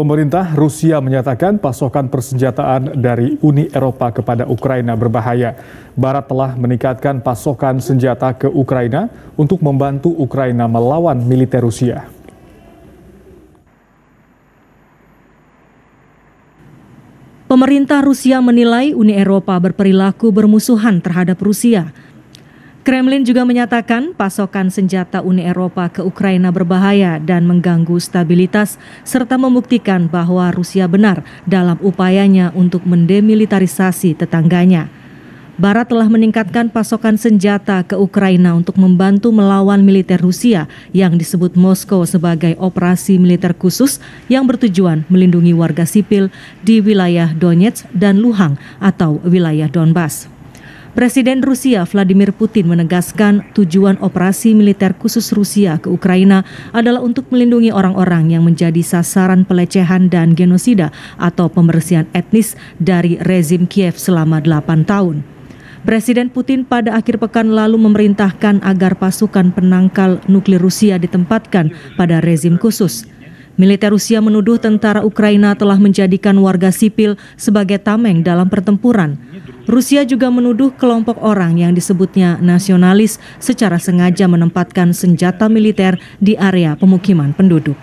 Pemerintah Rusia menyatakan pasokan persenjataan dari Uni Eropa kepada Ukraina berbahaya. Barat telah meningkatkan pasokan senjata ke Ukraina untuk membantu Ukraina melawan militer Rusia. Pemerintah Rusia menilai Uni Eropa berperilaku bermusuhan terhadap Rusia Kremlin juga menyatakan pasokan senjata Uni Eropa ke Ukraina berbahaya dan mengganggu stabilitas serta membuktikan bahwa Rusia benar dalam upayanya untuk mendemilitarisasi tetangganya. Barat telah meningkatkan pasokan senjata ke Ukraina untuk membantu melawan militer Rusia yang disebut Moskow sebagai operasi militer khusus yang bertujuan melindungi warga sipil di wilayah Donetsk dan Luhang atau wilayah Donbass. Presiden Rusia Vladimir Putin menegaskan tujuan operasi militer khusus Rusia ke Ukraina adalah untuk melindungi orang-orang yang menjadi sasaran pelecehan dan genosida atau pembersihan etnis dari rezim Kiev selama 8 tahun. Presiden Putin pada akhir pekan lalu memerintahkan agar pasukan penangkal nuklir Rusia ditempatkan pada rezim khusus. Militer Rusia menuduh tentara Ukraina telah menjadikan warga sipil sebagai tameng dalam pertempuran. Rusia juga menuduh kelompok orang yang disebutnya nasionalis secara sengaja menempatkan senjata militer di area pemukiman penduduk.